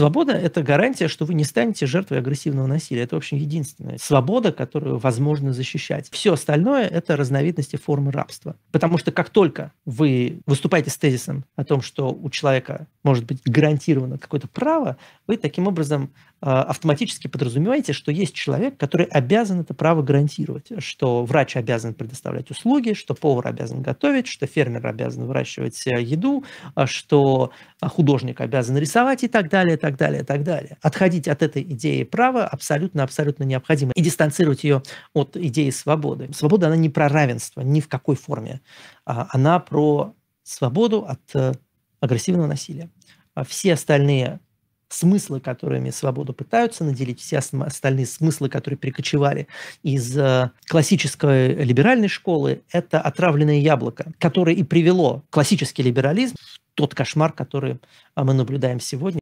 Свобода – это гарантия, что вы не станете жертвой агрессивного насилия. Это, в общем, единственная свобода, которую возможно защищать. Все остальное – это разновидности формы рабства. Потому что как только вы выступаете с тезисом о том, что у человека может быть гарантировано какое-то право, вы таким образом а, автоматически подразумеваете, что есть человек, который обязан это право гарантировать, что врач обязан предоставлять услуги, что повар обязан готовить, что фермер обязан выращивать э, еду, а, что а, художник обязан рисовать и так далее, и так далее, и так далее. Отходить от этой идеи права абсолютно-абсолютно необходимо и дистанцировать ее от идеи свободы. Свобода, она не про равенство ни в какой форме. Она про свободу от э, агрессивного насилия. Все остальные смыслы, которыми свободу пытаются наделить, все остальные смыслы, которые перекочевали из э, классической либеральной школы, это отравленное яблоко, которое и привело классический либерализм в тот кошмар, который э, мы наблюдаем сегодня.